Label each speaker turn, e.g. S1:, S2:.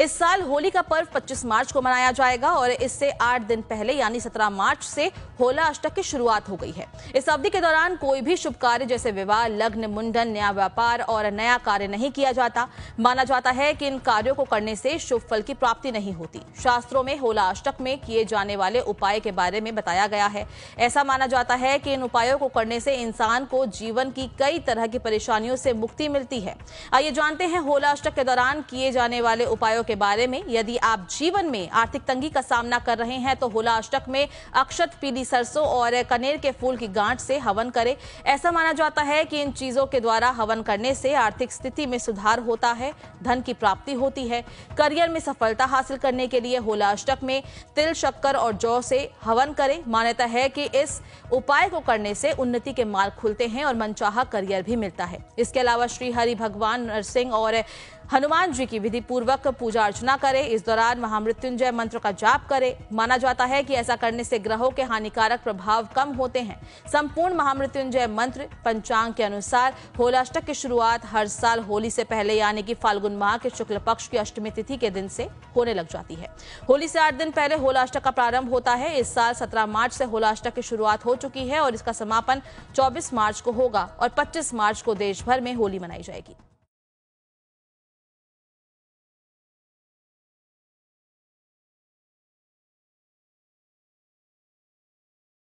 S1: इस साल होली का पर्व 25 मार्च को मनाया जाएगा और इससे आठ दिन पहले यानी 17 मार्च से होला अष्टक की शुरुआत हो गई है इस अवधि के दौरान कोई भी शुभ कार्य जैसे विवाह लग्न मुंडन नया व्यापार और नया कार्य नहीं किया जाता माना जाता है कि इन कार्यों को करने से शुभ फल की प्राप्ति नहीं होती शास्त्रों में होला अष्टक में किए जाने वाले उपाय के बारे में बताया गया है ऐसा माना जाता है कि इन उपायों को करने से इंसान को जीवन की कई तरह की परेशानियों से मुक्ति मिलती है आइए जानते हैं होला अष्टक के दौरान किए जाने वाले उपायों के बारे में यदि आप जीवन में आर्थिक तंगी का सामना कर रहे हैं तो होला अष्टक में अक्षत पीली सरसों और कनेर के फूल की गांठ से हवन करें ऐसा माना जाता है कि इन चीजों के द्वारा हवन करने से आर्थिक स्थिति में सुधार होता है धन की प्राप्ति होती है करियर में सफलता हासिल करने के लिए होला अष्टक में तिल शक्कर और जौ से हवन करें मान्यता है कि इस उपाय को करने से उन्नति के मार्ग खुलते हैं और मनचाहा करियर भी मिलता है इसके अलावा श्री हरि भगवान नरसिंह और हनुमान जी की विधि पूर्वक पूजा अर्चना करें इस दौरान महामृत्युंजय मंत्र का जाप करें माना जाता है कि ऐसा करने से ग्रहों के हानिकारक प्रभाव कम होते हैं संपूर्ण महामृत्युंजय मंत्र पंचांग के अनुसार होलाष्टक की शुरुआत हर साल होली से पहले यानी कि फाल्गुन माह के शुक्ल पक्ष की अष्टमी तिथि के दिन से होने लग जाती है होली से आठ दिन पहले होलाष्टक का प्रारंभ होता है इस साल सत्रह मार्च से होलाष्टक की शुरुआत हो चुकी है और इसका समापन चौबीस मार्च को होगा और पच्चीस मार्च को देश भर में होली मनाई जाएगी